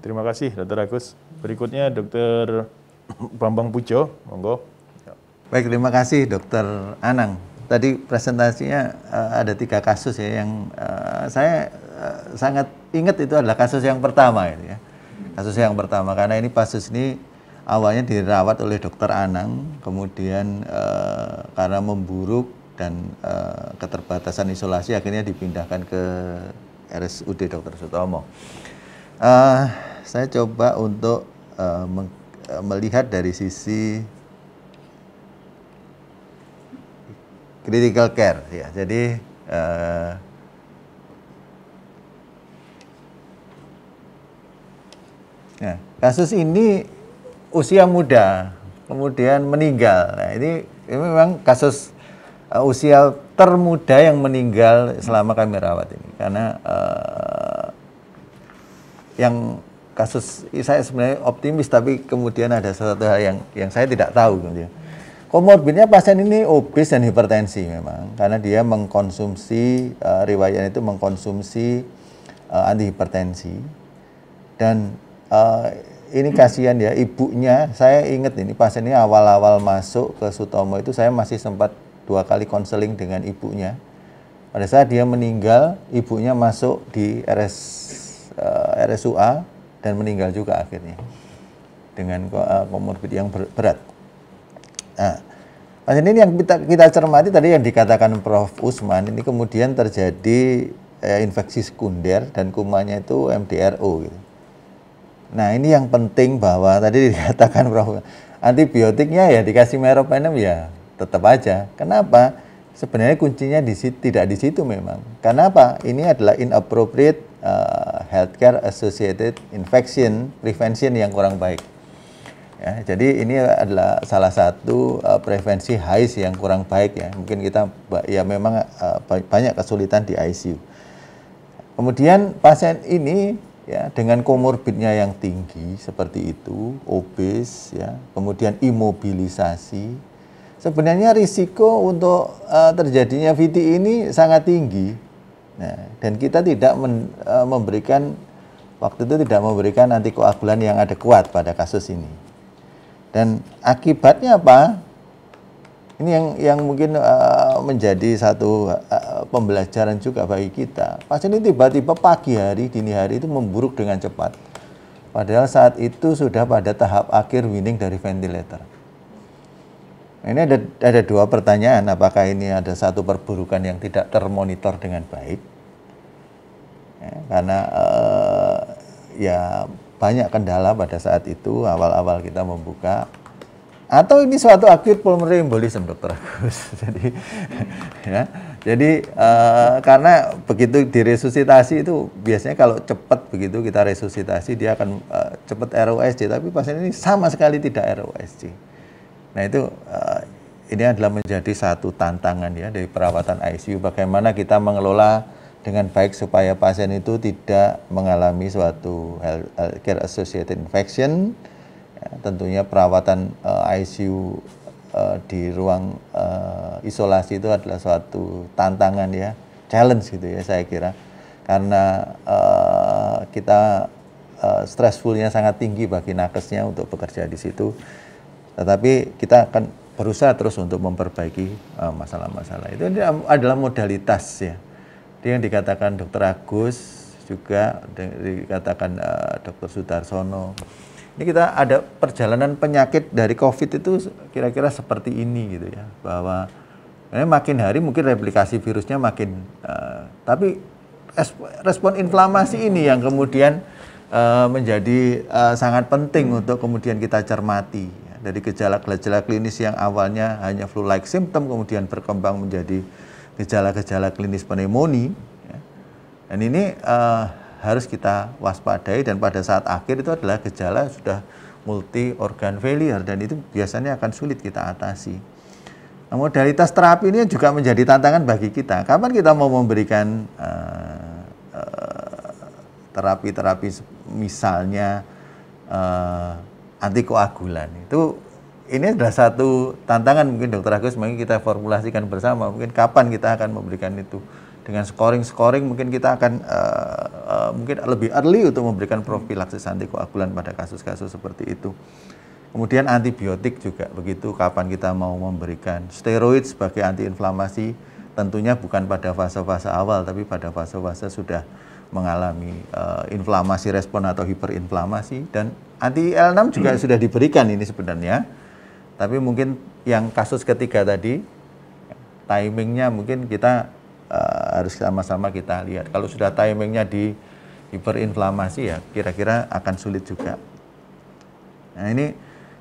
Terima kasih Dr. Agus. Berikutnya Dr. Bambang Pujo, monggo. Baik, terima kasih Dr. Anang. Tadi presentasinya uh, ada tiga kasus ya yang uh, saya uh, sangat ingat itu adalah kasus yang pertama gitu ya. Kasus yang pertama karena ini kasus ini awalnya dirawat oleh Dr. Anang, kemudian uh, karena memburuk dan uh, keterbatasan isolasi akhirnya dipindahkan ke RSUD Dr. Sutomo. Uh, saya coba untuk uh, meng, uh, melihat dari sisi critical care ya. Jadi uh, Nah, kasus ini usia muda, kemudian meninggal. Nah, ini, ini memang kasus uh, usia termuda yang meninggal selama kami rawat ini, karena uh, yang kasus saya sebenarnya optimis tapi kemudian ada sesuatu hal yang yang saya tidak tahu kemudian. Komorbidnya pasien ini obes dan hipertensi memang karena dia mengkonsumsi uh, riwayat itu mengkonsumsi uh, antihipertensi dan uh, ini kasihan ya ibunya saya ingat ini pasien ini awal-awal masuk ke Sutomo itu saya masih sempat dua kali konseling dengan ibunya pada saat dia meninggal ibunya masuk di RS uh, RSUA dan meninggal juga akhirnya dengan eh, komorbid yang berat. Nah, ini yang kita, kita cermati tadi yang dikatakan Prof. Usman ini kemudian terjadi eh, infeksi sekunder dan kumannya itu MDRO. Gitu. Nah ini yang penting bahwa tadi *laughs* dikatakan Prof. Antibiotiknya ya dikasih meropenem ya tetap aja. Kenapa? Sebenarnya kuncinya di situ, tidak di situ memang. Kenapa? Ini adalah inappropriate uh, healthcare associated infection prevention yang kurang baik. Ya, jadi ini adalah salah satu uh, prevensi HIS yang kurang baik ya. Mungkin kita ya memang uh, banyak kesulitan di ICU. Kemudian pasien ini ya dengan komorbidnya yang tinggi seperti itu, obes ya, kemudian imobilisasi. Sebenarnya risiko untuk uh, terjadinya VT ini sangat tinggi Nah, dan kita tidak men, e, memberikan waktu itu tidak memberikan antikoagulan yang ada kuat pada kasus ini. Dan akibatnya apa? Ini yang yang mungkin e, menjadi satu e, pembelajaran juga bagi kita. Pasien ini tiba-tiba pagi hari, dini hari itu memburuk dengan cepat. Padahal saat itu sudah pada tahap akhir winning dari ventilator. Ini ada ada dua pertanyaan. Apakah ini ada satu perburukan yang tidak termonitor dengan baik? Ya, karena uh, ya banyak kendala pada saat itu awal-awal kita membuka atau ini suatu akut pulmonary embolism dokter Agus *laughs* jadi ya jadi uh, karena begitu diresusitasi itu biasanya kalau cepat begitu kita resusitasi dia akan uh, cepat ROSC tapi pasien ini sama sekali tidak ROSC Nah itu uh, ini adalah menjadi satu tantangan ya dari perawatan ICU bagaimana kita mengelola dengan baik supaya pasien itu tidak mengalami suatu healthcare associated infection. Ya, tentunya perawatan uh, eh, ICU uh, eh, di ruang uh, isolasi itu adalah suatu tantangan ya, challenge gitu ya saya kira. Karena uh, kita uh, stressfulnya sangat tinggi bagi nakesnya untuk bekerja di situ. Tetapi kita akan berusaha terus untuk memperbaiki eh, masalah-masalah. Uh, itu adalah modalitas ya. Jadi yang dikatakan Dokter Agus juga dikatakan uh, Dokter Sudarsono. Ini kita ada perjalanan penyakit dari COVID itu kira-kira seperti ini gitu ya, bahwa eh, makin hari mungkin replikasi virusnya makin, uh, tapi respon inflamasi ini yang kemudian uh, menjadi uh, sangat penting untuk kemudian kita cermati dari gejala-gejala klinis yang awalnya hanya flu-like symptom kemudian berkembang menjadi gejala-gejala klinis pneumonia. Ya. Dan ini uh, harus kita waspadai dan pada saat akhir itu adalah gejala sudah multi organ failure dan itu biasanya akan sulit kita atasi. Nah, modalitas terapi ini juga menjadi tantangan bagi kita. Kapan kita mau memberikan eh, eh, terapi-terapi uh, uh, misalnya antikoagulan itu ini adalah satu tantangan mungkin dokter Agus mungkin kita formulasikan bersama mungkin kapan kita akan memberikan itu dengan scoring scoring mungkin kita akan uh, uh, mungkin lebih early untuk memberikan profilaksis antikoagulan pada kasus-kasus seperti itu kemudian antibiotik juga begitu kapan kita mau memberikan steroid sebagai antiinflamasi tentunya bukan pada fase-fase awal tapi pada fase-fase sudah mengalami uh, inflamasi respon atau hiperinflamasi dan anti IL-6 juga hmm. sudah diberikan ini sebenarnya. Tapi mungkin yang kasus ketiga tadi timingnya mungkin kita uh, harus sama-sama kita lihat. Kalau sudah timingnya di hiperinflamasi ya kira-kira akan sulit juga. Nah ini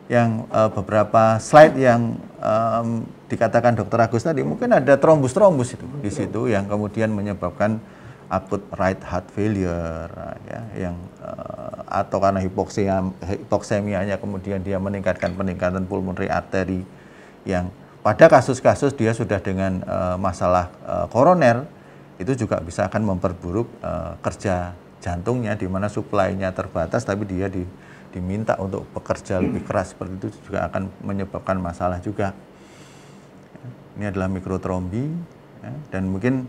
yang uh, beberapa slide yang um, dikatakan dokter Agus tadi mungkin ada trombus-trombus itu di situ yang kemudian menyebabkan akut right heart failure ya yang uh, atau karena hipoksia hipoksemianya kemudian dia meningkatkan peningkatan pulmonary arteri yang pada kasus-kasus dia sudah dengan uh, masalah uh, koroner itu juga bisa akan memperburuk uh, kerja jantungnya di mana suplainya terbatas tapi dia di, diminta untuk bekerja lebih keras seperti itu juga akan menyebabkan masalah juga. Ini adalah mikrotrombi ya, dan mungkin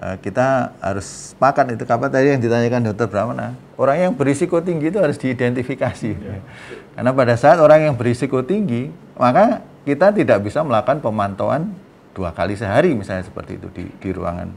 Eh, kita harus sepakat itu apa tadi yang ditanyakan dokter Bramana orang yang berisiko tinggi itu harus diidentifikasi ya. karena pada saat orang yang berisiko tinggi maka kita tidak bisa melakukan pemantauan dua kali sehari misalnya seperti itu di, di ruangan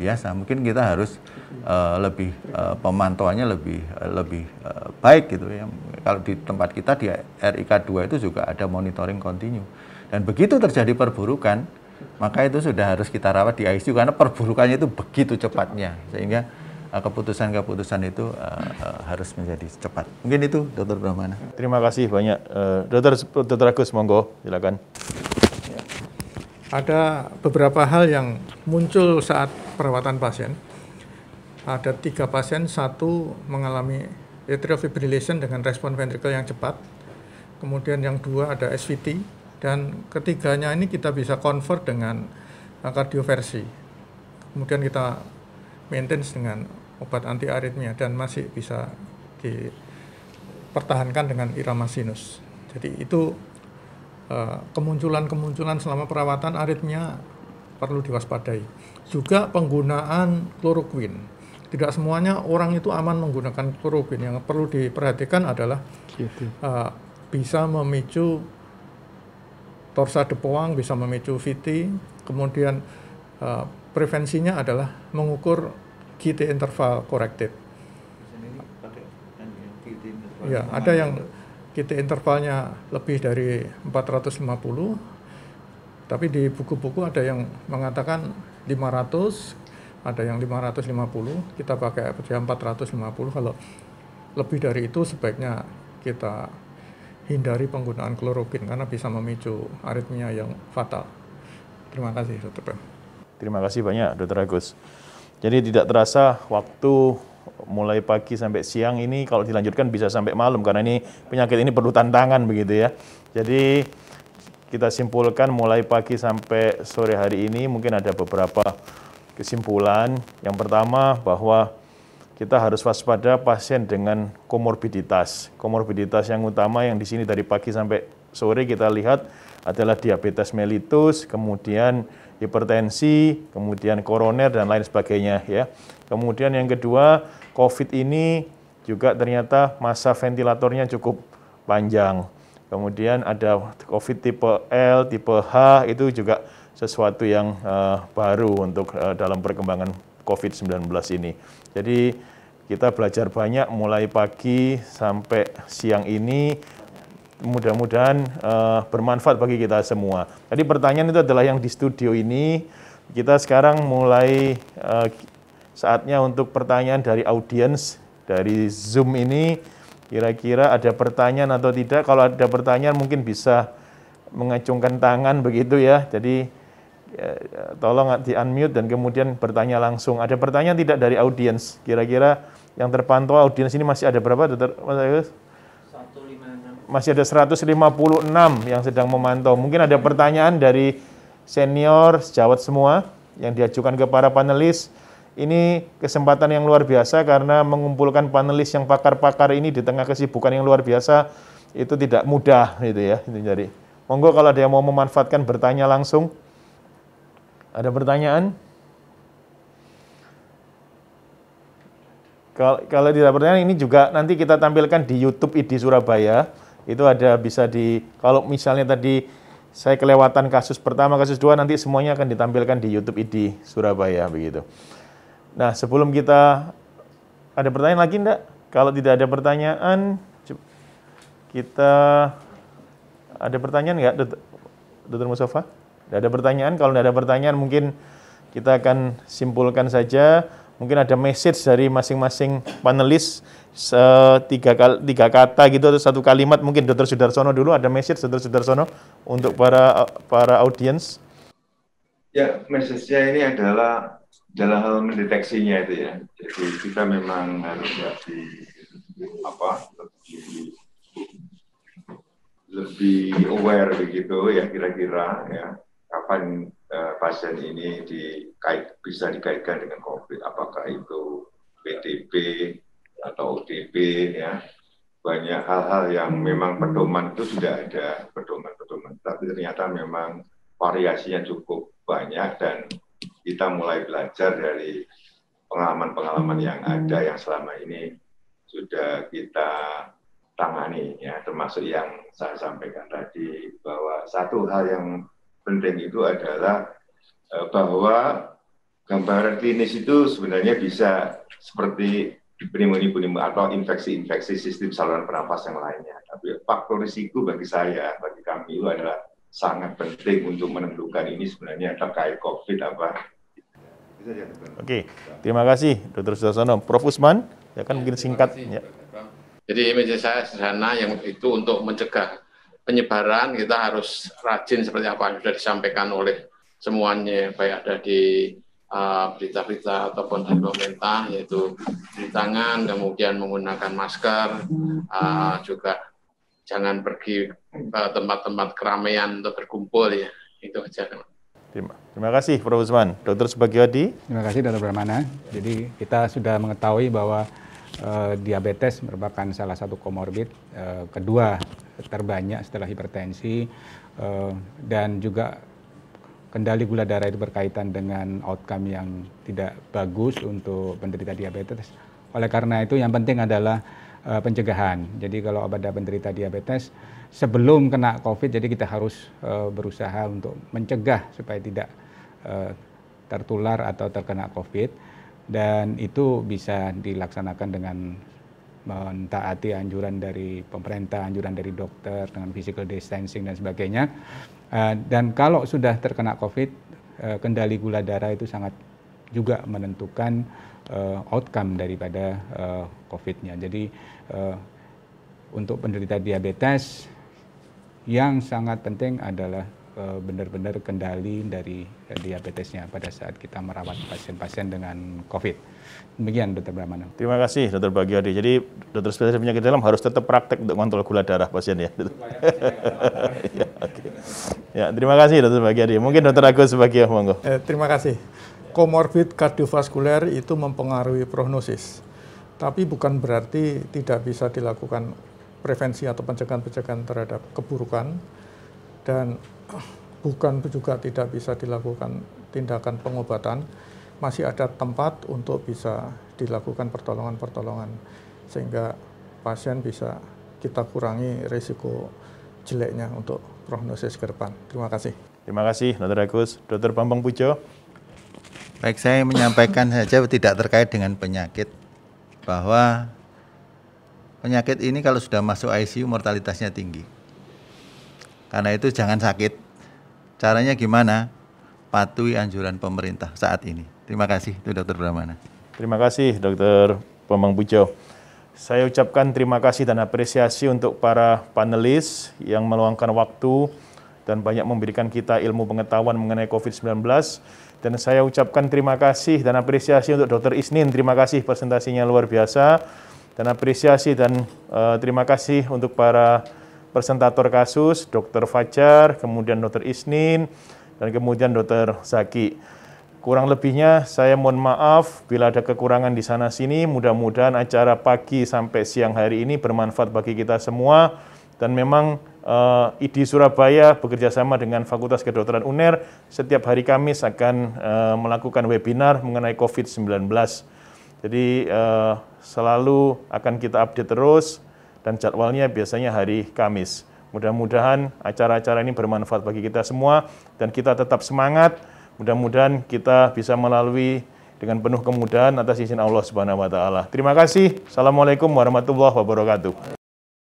biasa mungkin kita harus uh, lebih uh, pemantauannya lebih uh, lebih uh, baik gitu ya kalau di tempat kita di RIK 2 itu juga ada monitoring kontinu dan begitu terjadi perburukan maka itu sudah harus kita rawat di ICU karena perburukannya itu begitu cepatnya sehingga eh, keputusan-keputusan itu uh, uh, harus menjadi cepat. Mungkin itu Dokter Brahmana. Terima kasih banyak uh, Dokter Dokter Agus monggo silakan. Ada beberapa hal yang muncul saat perawatan pasien. Ada tiga pasien, satu mengalami atrial fibrillation dengan respon ventricle yang cepat. Kemudian yang dua ada SVT dan ketiganya ini kita bisa convert dengan eh, kardioversi kemudian kita maintenance dengan obat anti aritmia dan masih bisa dipertahankan dengan irama sinus jadi itu eh, kemunculan-kemunculan selama perawatan aritmia perlu diwaspadai juga penggunaan chloroquine. tidak semuanya orang itu aman menggunakan chloroquine. Yang perlu diperhatikan adalah gitu. uh, bisa memicu torsa depoang bisa memicu VT. Kemudian uh, prevensinya adalah mengukur QT interval corrected. Kan ya, ya, ada yang QT intervalnya lebih dari 450, tapi di buku-buku ada yang mengatakan 500, ada yang 550, kita pakai lima 450 kalau lebih dari itu sebaiknya kita hindari penggunaan klorokin karena bisa memicu aritmia yang fatal. Terima kasih, Dr. Pem. Terima kasih banyak, Dr. Agus. Jadi tidak terasa waktu mulai pagi sampai siang ini kalau dilanjutkan bisa sampai malam karena ini penyakit ini perlu tantangan begitu ya. Jadi kita simpulkan mulai pagi sampai sore hari ini mungkin ada beberapa kesimpulan. Yang pertama bahwa kita harus waspada pasien dengan komorbiditas. Komorbiditas yang utama yang di sini dari pagi sampai sore kita lihat adalah diabetes mellitus, kemudian hipertensi, kemudian koroner dan lain sebagainya ya. Kemudian yang kedua, COVID ini juga ternyata masa ventilatornya cukup panjang. Kemudian ada COVID tipe L, tipe H itu juga sesuatu yang uh, baru untuk uh, dalam perkembangan COVID-19 ini. Jadi kita belajar banyak mulai pagi sampai siang ini mudah-mudahan uh, bermanfaat bagi kita semua. Jadi pertanyaan itu adalah yang di studio ini kita sekarang mulai uh, saatnya untuk pertanyaan dari audiens dari Zoom ini kira-kira ada pertanyaan atau tidak kalau ada pertanyaan mungkin bisa mengacungkan tangan begitu ya jadi Ya, ya, tolong di unmute dan kemudian bertanya langsung. Ada pertanyaan tidak dari audiens? Kira-kira yang terpantau audiens ini masih ada berapa, Mas Agus? Masih ada 156 yang sedang memantau. Mungkin ada pertanyaan dari senior sejawat semua yang diajukan ke para panelis. Ini kesempatan yang luar biasa karena mengumpulkan panelis yang pakar-pakar ini di tengah kesibukan yang luar biasa itu tidak mudah gitu ya. Jadi monggo kalau ada yang mau memanfaatkan bertanya langsung. Ada pertanyaan? Kalau, tidak pertanyaan ini juga nanti kita tampilkan di YouTube ID Surabaya. Itu ada bisa di kalau misalnya tadi saya kelewatan kasus pertama, kasus dua nanti semuanya akan ditampilkan di YouTube ID Surabaya begitu. Nah, sebelum kita ada pertanyaan lagi enggak? Kalau tidak ada pertanyaan, kita ada pertanyaan nggak, Dr. Mustafa? Tidak ada pertanyaan. Kalau tidak ada pertanyaan, mungkin kita akan simpulkan saja. Mungkin ada message dari masing-masing panelis tiga, tiga kata gitu atau satu kalimat. Mungkin Dr. Sudarsono dulu ada message Dr. Sudarsono untuk para para audiens. Ya, message-nya ini adalah dalam hal mendeteksinya itu ya. Jadi kita memang harus lebih apa lebih lebih aware begitu ya kira-kira ya kapan uh, pasien ini dikait, bisa dikaitkan dengan COVID, apakah itu PTP atau OTP? ya banyak hal-hal yang memang pedoman itu sudah ada pedoman-pedoman tapi ternyata memang variasinya cukup banyak dan kita mulai belajar dari pengalaman-pengalaman yang ada yang selama ini sudah kita tangani ya termasuk yang saya sampaikan tadi bahwa satu hal yang penting itu adalah eh, bahwa gambaran klinis itu sebenarnya bisa seperti pneumonia pneumonia atau infeksi-infeksi sistem saluran pernafas yang lainnya. Tapi faktor risiko bagi saya, bagi kami itu adalah sangat penting untuk menentukan ini sebenarnya terkait COVID apa. Oke, terima kasih Dr. Sudarsono. Prof. Usman, ya kan ya, mungkin singkat. Kasih, ya. Jadi image saya sederhana yang itu untuk mencegah penyebaran kita harus rajin seperti apa yang sudah disampaikan oleh semuanya baik ada di uh, berita-berita uh, ataupun dari pemerintah yaitu di tangan kemudian menggunakan masker uh, juga jangan pergi ke tempat-tempat keramaian untuk berkumpul ya itu aja Terima, terima kasih Prof. Usman. Dr. Subagiwadi. Terima kasih Dr. Bramana Jadi kita sudah mengetahui bahwa Eh, diabetes merupakan salah satu komorbid eh, kedua terbanyak setelah hipertensi eh, dan juga kendali gula darah itu berkaitan dengan outcome yang tidak bagus untuk penderita diabetes. Oleh karena itu yang penting adalah pencegahan. Jadi kalau ada penderita diabetes sebelum kena COVID, jadi kita harus berusaha untuk mencegah supaya tidak tertular atau terkena COVID dan itu bisa dilaksanakan dengan mentaati anjuran dari pemerintah, anjuran dari dokter dengan physical distancing dan sebagainya. Eh, dan kalau sudah terkena COVID, eh, kendali gula darah itu sangat juga menentukan eh, outcome daripada COVID-nya. Jadi untuk penderita diabetes yang sangat penting adalah Eh, benar-benar kendali dari diabetesnya pada saat kita merawat pasien-pasien dengan COVID. Demikian Dr. Brahmana. Terima kasih Dr. Bagiadi. Jadi dokter spesialis penyakit dalam harus tetap praktek untuk mengontrol gula darah pasien ya. *laughs* ya, okay. ya terima kasih Dr. Bagiadi. Mungkin Dr. Agus sebagai monggo. Eh, terima kasih. Komorbid kardiovaskuler itu mempengaruhi prognosis. Tapi bukan berarti tidak bisa dilakukan prevensi atau pencegahan-pencegahan terhadap keburukan dan bukan juga tidak bisa dilakukan tindakan pengobatan, masih ada tempat untuk bisa dilakukan pertolongan-pertolongan sehingga pasien bisa kita kurangi risiko jeleknya untuk prognosis ke depan. Terima kasih. Terima kasih, Dr. Agus. Dr. Bambang Pujo. Baik, saya menyampaikan saja tidak terkait dengan penyakit bahwa penyakit ini kalau sudah masuk ICU mortalitasnya tinggi. Karena itu jangan sakit Caranya gimana? Patuhi anjuran pemerintah saat ini. Terima kasih itu Dokter Bramana. Terima kasih Dokter Pemang Bujo. Saya ucapkan terima kasih dan apresiasi untuk para panelis yang meluangkan waktu dan banyak memberikan kita ilmu pengetahuan mengenai COVID-19. Dan saya ucapkan terima kasih dan apresiasi untuk Dokter Isnin. Terima kasih presentasinya luar biasa. Dan apresiasi dan uh, terima kasih untuk para presentator kasus Dr. Fajar, kemudian Dr. Isnin, dan kemudian Dr. Zaki. Kurang lebihnya saya mohon maaf bila ada kekurangan di sana sini. Mudah-mudahan acara pagi sampai siang hari ini bermanfaat bagi kita semua dan memang uh, eh, IDI Surabaya bekerja sama dengan Fakultas Kedokteran UNER setiap hari Kamis akan uh, melakukan webinar mengenai COVID-19. Jadi uh, selalu akan kita update terus dan jadwalnya biasanya hari Kamis. Mudah-mudahan acara-acara ini bermanfaat bagi kita semua dan kita tetap semangat. Mudah-mudahan kita bisa melalui dengan penuh kemudahan atas izin Allah Subhanahu wa taala. Terima kasih. Assalamualaikum warahmatullahi wabarakatuh.